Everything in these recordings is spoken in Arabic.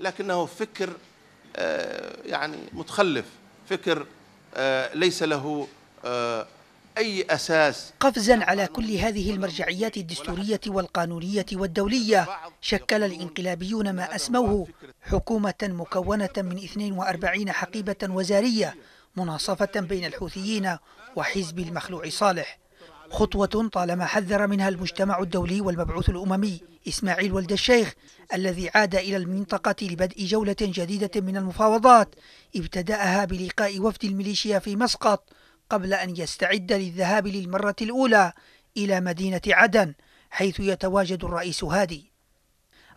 لكنه فكر آه، يعني متخلف فكر آه، ليس له آه، أي أساس قفزا على كل هذه المرجعيات الدستورية والقانونية والدولية شكل الإنقلابيون ما أسموه حكومة مكونة من 42 حقيبة وزارية مناصفة بين الحوثيين وحزب المخلوع صالح خطوة طالما حذر منها المجتمع الدولي والمبعوث الأممي إسماعيل ولد الشيخ الذي عاد إلى المنطقة لبدء جولة جديدة من المفاوضات ابتدأها بلقاء وفد الميليشيا في مسقط قبل أن يستعد للذهاب للمرة الأولى إلى مدينة عدن حيث يتواجد الرئيس هادي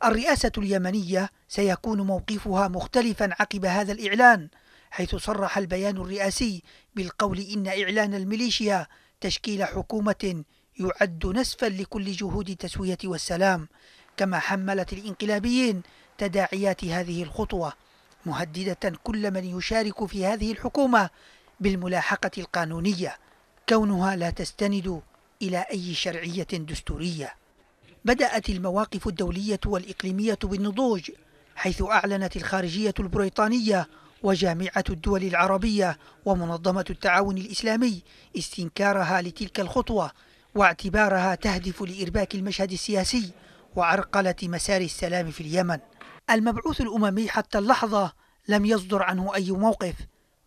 الرئاسة اليمنية سيكون موقفها مختلفا عقب هذا الإعلان حيث صرح البيان الرئاسي بالقول إن إعلان الميليشيا تشكيل حكومة يعد نسفا لكل جهود التسوية والسلام كما حملت الإنقلابيين تداعيات هذه الخطوة مهددة كل من يشارك في هذه الحكومة بالملاحقة القانونية كونها لا تستند إلى أي شرعية دستورية بدأت المواقف الدولية والإقليمية بالنضوج حيث أعلنت الخارجية البريطانية وجامعة الدول العربية ومنظمة التعاون الإسلامي استنكارها لتلك الخطوة واعتبارها تهدف لإرباك المشهد السياسي وعرقلة مسار السلام في اليمن المبعوث الأممي حتى اللحظة لم يصدر عنه أي موقف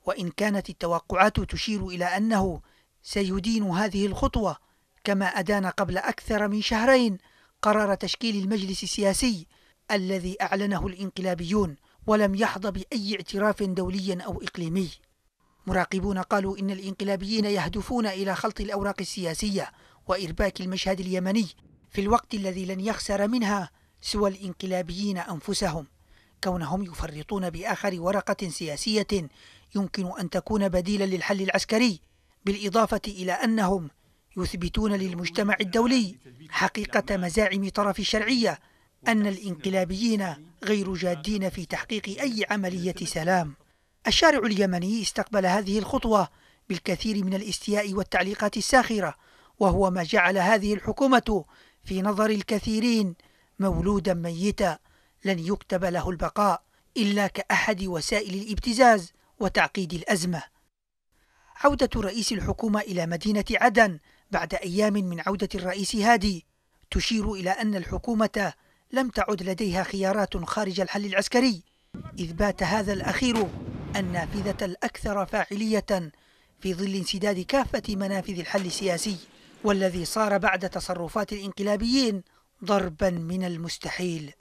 وإن كانت التوقعات تشير إلى أنه سيدين هذه الخطوة كما أدان قبل أكثر من شهرين قرار تشكيل المجلس السياسي الذي أعلنه الإنقلابيون ولم يحظى بأي اعتراف دولي أو إقليمي مراقبون قالوا إن الإنقلابيين يهدفون إلى خلط الأوراق السياسية وإرباك المشهد اليمني في الوقت الذي لن يخسر منها سوى الإنقلابيين أنفسهم كونهم يفرطون بآخر ورقة سياسية يمكن أن تكون بديلا للحل العسكري بالإضافة إلى أنهم يثبتون للمجتمع الدولي حقيقة مزاعم طرف الشرعية أن الإنقلابيين غير جادين في تحقيق أي عملية سلام الشارع اليمني استقبل هذه الخطوة بالكثير من الاستياء والتعليقات الساخرة وهو ما جعل هذه الحكومة في نظر الكثيرين مولودا ميتا لن يكتب له البقاء إلا كأحد وسائل الابتزاز وتعقيد الأزمة عودة رئيس الحكومة إلى مدينة عدن بعد أيام من عودة الرئيس هادي تشير إلى أن الحكومة لم تعد لديها خيارات خارج الحل العسكري إذ بات هذا الأخير النافذة الأكثر فاعلية في ظل انسداد كافة منافذ الحل السياسي والذي صار بعد تصرفات الانقلابيين ضربا من المستحيل